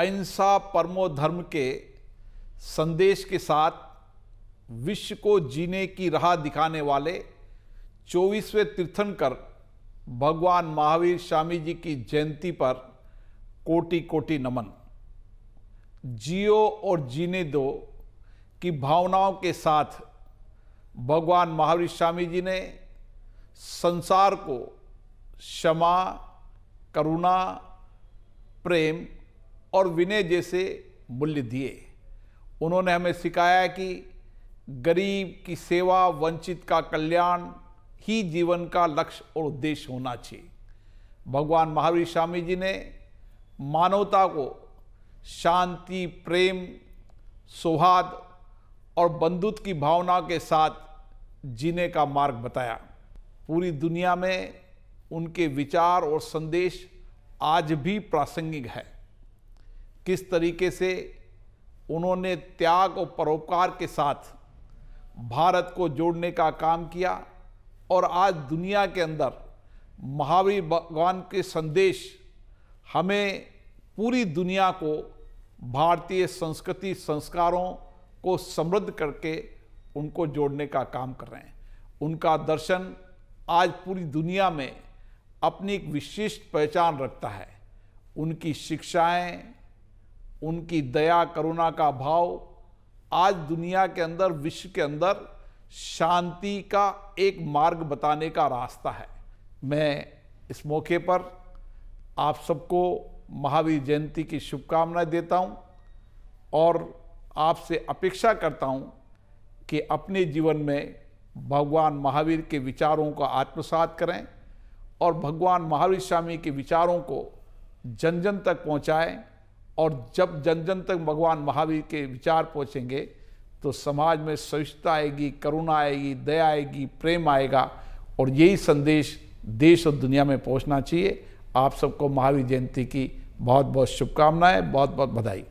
अहिंसा परमो धर्म के संदेश के साथ विश्व को जीने की राह दिखाने वाले चौबीसवें तीर्थंकर भगवान महावीर स्वामी जी की जयंती पर कोटि कोटि नमन जियो और जीने दो की भावनाओं के साथ भगवान महावीर स्वामी जी ने संसार को क्षमा करुणा प्रेम और विनय जैसे मूल्य दिए उन्होंने हमें सिखाया कि गरीब की सेवा वंचित का कल्याण ही जीवन का लक्ष्य और उद्देश्य होना चाहिए भगवान महावीर स्वामी जी ने मानवता को शांति प्रेम सौहार्द और बंधुत्व की भावना के साथ जीने का मार्ग बताया पूरी दुनिया में उनके विचार और संदेश आज भी प्रासंगिक है किस तरीके से उन्होंने त्याग और परोपकार के साथ भारत को जोड़ने का काम किया और आज दुनिया के अंदर महावीर भगवान के संदेश हमें पूरी दुनिया को भारतीय संस्कृति संस्कारों को समृद्ध करके उनको जोड़ने का काम कर रहे हैं उनका दर्शन आज पूरी दुनिया में अपनी एक विशिष्ट पहचान रखता है उनकी शिक्षाएं उनकी दया करुणा का भाव आज दुनिया के अंदर विश्व के अंदर शांति का एक मार्ग बताने का रास्ता है मैं इस मौके पर आप सबको महावीर जयंती की शुभकामनाएं देता हूं और आपसे अपेक्षा करता हूं कि अपने जीवन में भगवान महावीर के विचारों का आत्मसात करें और भगवान महावीर स्वामी के विचारों को जन जन तक पहुंचाएं और जब जन जन तक भगवान महावीर के विचार पहुँचेंगे तो समाज में सहिष्ठता आएगी करुणा आएगी दया आएगी प्रेम आएगा और यही संदेश देश और दुनिया में पहुंचना चाहिए आप सबको महावीर जयंती की बहुत बहुत शुभकामनाएं बहुत बहुत बधाई